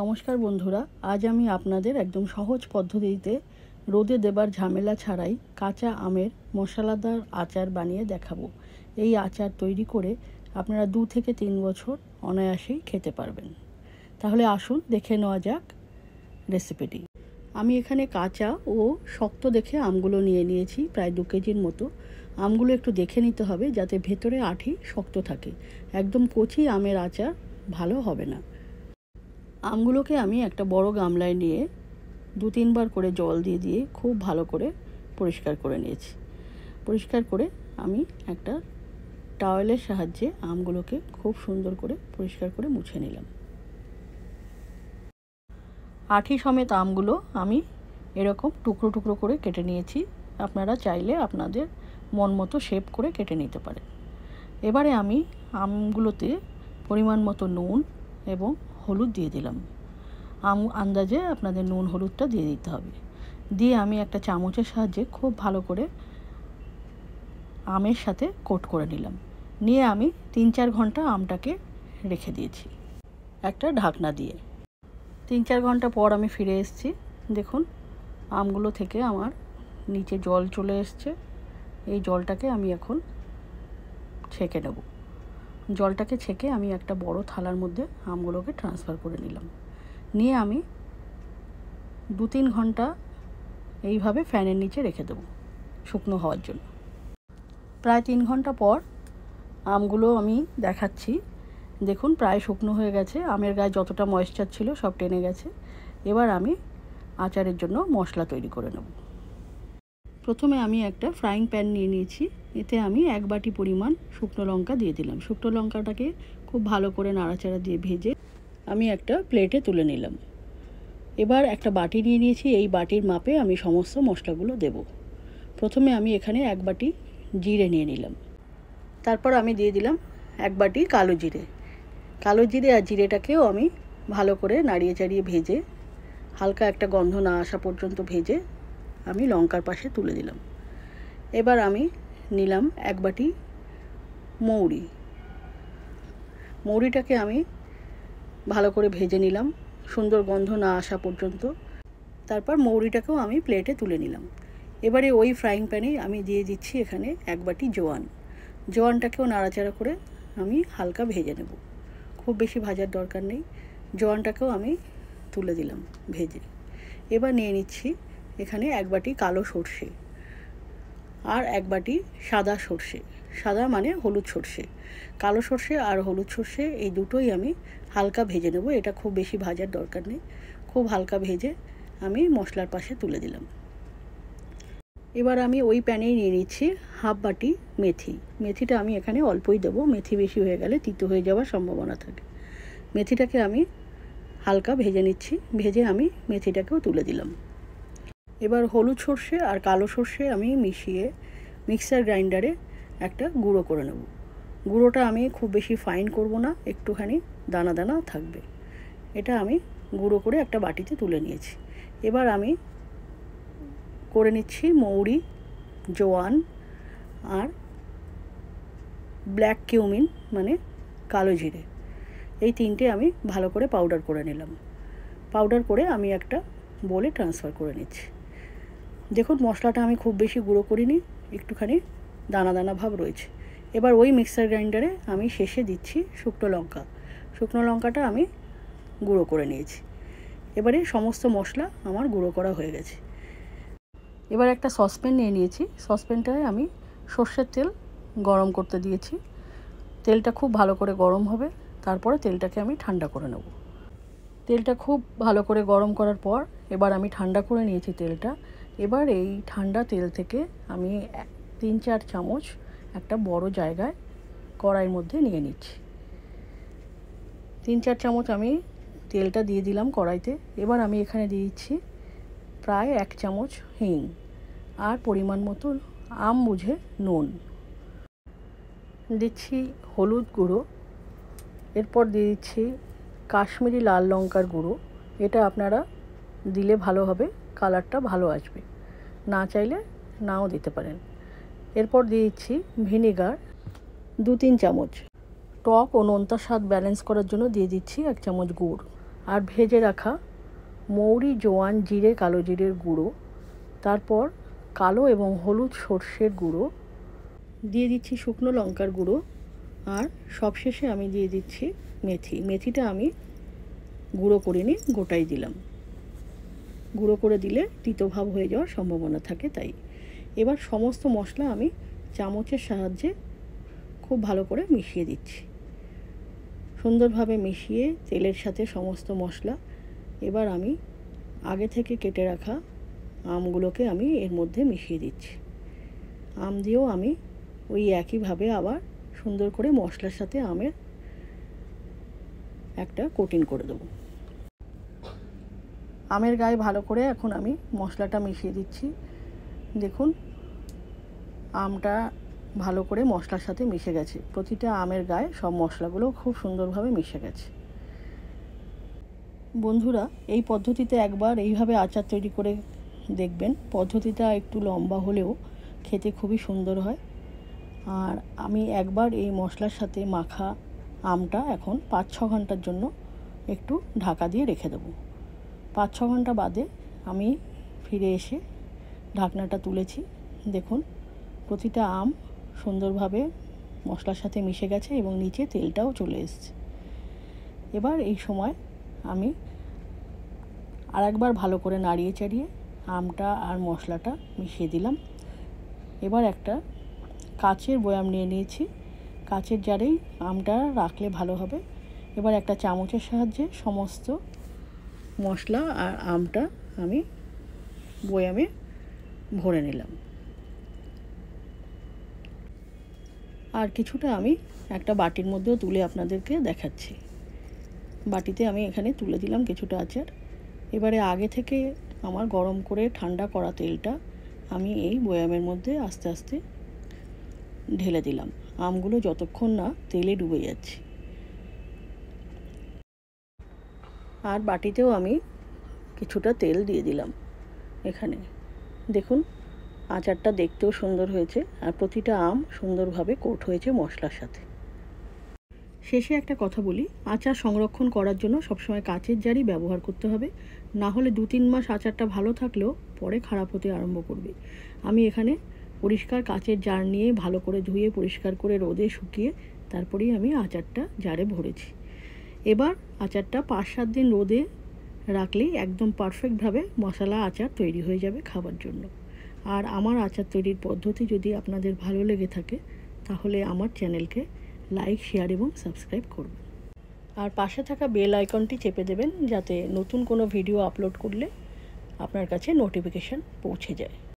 নমস্কার বন্ধুরা আজ আমি আপনাদের একদম সহজ পদ্ধতিতে রোদে দেবার ঝামেলা ছাড়াই কাঁচা আমের মশলাদার আচার বানিয়ে দেখাবো এই আচার তৈরি করে আপনারা দু থেকে তিন বছর অনায়াসেই খেতে পারবেন তাহলে আসুন দেখে নেওয়া যাক রেসিপিটি আমি এখানে কাঁচা ও শক্ত দেখে আমগুলো নিয়ে নিয়েছি প্রায় দু কেজির মতো আমগুলো একটু দেখে নিতে হবে যাতে ভেতরে আঠি শক্ত থাকে একদম কচি আমের আচার ভালো হবে না আমগুলোকে আমি একটা বড় গামলায় নিয়ে দু তিনবার করে জল দিয়ে দিয়ে খুব ভালো করে পরিষ্কার করে নিয়েছি পরিষ্কার করে আমি একটা টাওয়েলের সাহায্যে আমগুলোকে খুব সুন্দর করে পরিষ্কার করে মুছে নিলাম আঠি সমেত আমগুলো আমি এরকম টুকরো টুকরো করে কেটে নিয়েছি আপনারা চাইলে আপনাদের মন মতো শেপ করে কেটে নিতে পারেন এবারে আমি আমগুলোতে পরিমাণ মতো নুন এবং হলুদ দিয়ে দিলাম আম আন্দাজে আপনাদের নুন হলুদটা দিয়ে দিতে হবে দিয়ে আমি একটা চামচের সাহায্যে খুব ভালো করে আমের সাথে কোট করে নিলাম নিয়ে আমি তিন চার ঘন্টা আমটাকে রেখে দিয়েছি একটা ঢাকনা দিয়ে তিন চার ঘন্টা পর আমি ফিরে এসেছি দেখুন আমগুলো থেকে আমার নিচে জল চলে এসছে এই জলটাকে আমি এখন ছেঁকে নেবো জলটাকে ছেঁকে আমি একটা বড় থালার মধ্যে আমগুলোকে ট্রান্সফার করে নিলাম নিয়ে আমি দু তিন ঘন্টা এইভাবে ফ্যানের নিচে রেখে দেবো শুকনো হওয়ার জন্য প্রায় তিন ঘন্টা পর আমগুলো আমি দেখাচ্ছি দেখুন প্রায় শুকনো হয়ে গেছে আমের গায়ে যতটা ময়েশ্চার ছিল সব টেনে গেছে এবার আমি আচারের জন্য মশলা তৈরি করে নেব প্রথমে আমি একটা ফ্রাইং প্যান নিয়ে নিয়েছি এতে আমি এক বাটি পরিমাণ শুকনো লঙ্কা দিয়ে দিলাম শুকনো লঙ্কাটাকে খুব ভালো করে নাড়াচাড়া দিয়ে ভেজে আমি একটা প্লেটে তুলে নিলাম এবার একটা বাটি নিয়ে নিয়েছি এই বাটির মাপে আমি সমস্ত মশলাগুলো দেব প্রথমে আমি এখানে এক বাটি জিরে নিয়ে নিলাম তারপর আমি দিয়ে দিলাম এক বাটি কালো জিরে কালো জিরে আর জিরেটাকেও আমি ভালো করে নাড়িয়ে চাড়িয়ে ভেজে হালকা একটা গন্ধ না আসা পর্যন্ত ভেজে আমি লঙ্কার পাশে তুলে দিলাম এবার আমি নিলাম এক বাটি মৌরি মৌরিটাকে আমি ভালো করে ভেজে নিলাম সুন্দর গন্ধ না আসা পর্যন্ত তারপর মৌরিটাকেও আমি প্লেটে তুলে নিলাম এবারে ওই ফ্রাইং প্যানে আমি দিয়ে দিচ্ছি এখানে এক বাটি জোয়ান জোয়ানটাকেও নাড়াচাড়া করে আমি হালকা ভেজে নেব খুব বেশি ভাজার দরকার নেই জোয়ানটাকেও আমি তুলে দিলাম ভেজে এবার নিয়ে নিচ্ছি এখানে এক বাটি কালো সর্ষে আর এক বাটি সাদা সর্ষে সাদা মানে হলুদ সর্ষে কালো সর্ষে আর হলুদ সর্ষে এই দুটোই আমি হালকা ভেজে নেব এটা খুব বেশি ভাজার দরকার নেই খুব হালকা ভেজে আমি মশলার পাশে তুলে দিলাম এবার আমি ওই প্যানেই নিয়ে নিচ্ছি হাফ বাটি মেথি মেথিটা আমি এখানে অল্পই দেবো মেথি বেশি হয়ে গেলে তিতো হয়ে যাওয়ার সম্ভাবনা থাকে মেথিটাকে আমি হালকা ভেজে নিচ্ছি ভেজে আমি মেথিটাকেও তুলে দিলাম এবার হলুদ সর্ষে আর কালো সর্ষে আমি মিশিয়ে মিক্সার গ্রাইন্ডারে একটা গুঁড়ো করে নেব গুঁড়োটা আমি খুব বেশি ফাইন করব না একটুখানি দানা দানা থাকবে এটা আমি গুঁড়ো করে একটা বাটিতে তুলে নিয়েছি এবার আমি করে নিচ্ছি মৌরি জোয়ান আর ব্ল্যাক কিউমিন মানে কালো জিরে এই তিনটে আমি ভালো করে পাউডার করে নিলাম পাউডার করে আমি একটা বলে ট্রান্সফার করে নিচ্ছি দেখুন মশলাটা আমি খুব বেশি গুঁড়ো করিনি একটুখানি দানা দানা ভাব রয়েছে এবার ওই মিক্সার গ্রাইন্ডারে আমি শেষে দিচ্ছি শুকনো লঙ্কা শুকনো লঙ্কাটা আমি গুঁড়ো করে নিয়েছি এবারে সমস্ত মশলা আমার গুঁড়ো করা হয়ে গেছে এবার একটা সসপ্যান নিয়ে নিয়েছি সসপ্যানটায় আমি সর্ষের তেল গরম করতে দিয়েছি তেলটা খুব ভালো করে গরম হবে তারপরে তেলটাকে আমি ঠান্ডা করে নেব তেলটা খুব ভালো করে গরম করার পর এবার আমি ঠান্ডা করে নিয়েছি তেলটা এবার এই ঠান্ডা তেল থেকে আমি তিন চার চামচ একটা বড় জায়গায় কড়াইয়ের মধ্যে নিয়ে নিচ্ছি তিন চার চামচ আমি তেলটা দিয়ে দিলাম কড়াইতে এবার আমি এখানে দিয়ে দিচ্ছি প্রায় এক চামচ হিং আর পরিমাণ মতো আম বুঝে নুন দিচ্ছি হলুদ গুঁড়ো এরপর দিয়ে দিচ্ছি কাশ্মীরি লাল লঙ্কার গুঁড়ো এটা আপনারা দিলে ভালো হবে কালারটা ভালো আসবে না চাইলে নাও দিতে পারেন এরপর দিয়ে দিচ্ছি ভিনিগার দু তিন চামচ টক ও নন্তার স্বাদ ব্যালেন্স করার জন্য দিয়ে দিচ্ছি এক চামচ গুড় আর ভেজে রাখা মৌরি জোয়ান জিরে কালো জিরের গুঁড়ো তারপর কালো এবং হলুদ সর্ষের গুঁড়ো দিয়ে দিচ্ছি শুকনো লঙ্কার গুঁড়ো আর সবশেষে আমি দিয়ে দিচ্ছি মেথি মেথিটা আমি গুঁড়ো করে নিয়ে গোটাই দিলাম গুঁড়ো করে দিলে তিতভাব হয়ে যাওয়ার সম্ভাবনা থাকে তাই এবার সমস্ত মশলা আমি চামচের সাহায্যে খুব ভালো করে মিশিয়ে দিচ্ছি সুন্দরভাবে মিশিয়ে তেলের সাথে সমস্ত মশলা এবার আমি আগে থেকে কেটে রাখা আমগুলোকে আমি এর মধ্যে মিশিয়ে দিচ্ছি আম দিয়েও আমি ওই একইভাবে আবার সুন্দর করে মশলার সাথে আমের একটা কোটিং করে দেবো আমের গায়ে ভালো করে এখন আমি মশলাটা মিশিয়ে দিচ্ছি দেখুন আমটা ভালো করে মশলার সাথে মিশে গেছে প্রতিটা আমের গায়ে সব মশলাগুলো খুব সুন্দরভাবে মিশে গেছে বন্ধুরা এই পদ্ধতিতে একবার এইভাবে আচার তৈরি করে দেখবেন পদ্ধতিটা একটু লম্বা হলেও খেতে খুবই সুন্দর হয় আর আমি একবার এই মশলার সাথে মাখা আমটা এখন পাঁচ ছ ঘন্টার জন্য একটু ঢাকা দিয়ে রেখে দেবো পাঁচ ছ ঘন্টা বাদে আমি ফিরে এসে ঢাকনাটা তুলেছি দেখুন প্রতিটা আম সুন্দরভাবে মশলার সাথে মিশে গেছে এবং নিচে তেলটাও চলে এসছে এবার এই সময় আমি আর একবার ভালো করে নাড়িয়ে চাড়িয়ে আমটা আর মশলাটা মিশিয়ে দিলাম এবার একটা কাচের বয়াম নিয়ে নিয়েছি কাচের জারেই আমটা রাখলে ভালো হবে এবার একটা চামচের সাহায্যে সমস্ত মশলা আর আমটা আমি বয়ামে ভরে নিলাম আর কিছুটা আমি একটা বাটির মধ্যেও তুলে আপনাদেরকে দেখাচ্ছি বাটিতে আমি এখানে তুলে দিলাম কিছুটা আচার এবারে আগে থেকে আমার গরম করে ঠান্ডা করা তেলটা আমি এই বয়ামের মধ্যে আস্তে আস্তে ঢেলে দিলাম আমগুলো যতক্ষণ না তেলে ডুবে যাচ্ছে আর বাটিতেও আমি কিছুটা তেল দিয়ে দিলাম এখানে দেখুন আচারটা দেখতেও সুন্দর হয়েছে আর প্রতিটা আম সুন্দরভাবে কোট হয়েছে মশলার সাথে শেষে একটা কথা বলি আচার সংরক্ষণ করার জন্য সবসময় কাঁচের জারি ব্যবহার করতে হবে না হলে দু তিন মাস আচারটা ভালো থাকলেও পরে খারাপ হতে আরম্ভ করবে আমি এখানে পরিষ্কার কাঁচের জার নিয়ে ভালো করে ধুয়ে পরিষ্কার করে রোদে শুকিয়ে তারপরেই আমি আচারটা জারে ভরেছি এবার আচারটা পাঁচ সাত দিন রোদে রাখলেই একদম পারফেক্টভাবে মশলা আচার তৈরি হয়ে যাবে খাবার জন্য আর আমার আচার তৈরির পদ্ধতি যদি আপনাদের ভালো লেগে থাকে তাহলে আমার চ্যানেলকে লাইক শেয়ার এবং সাবস্ক্রাইব করবেন আর পাশে থাকা বেল আইকনটি চেপে দেবেন যাতে নতুন কোনো ভিডিও আপলোড করলে আপনার কাছে নোটিফিকেশান পৌঁছে যায়